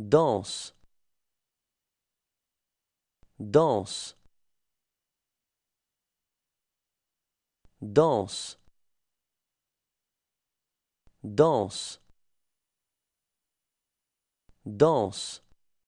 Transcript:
danse danse danse danse danse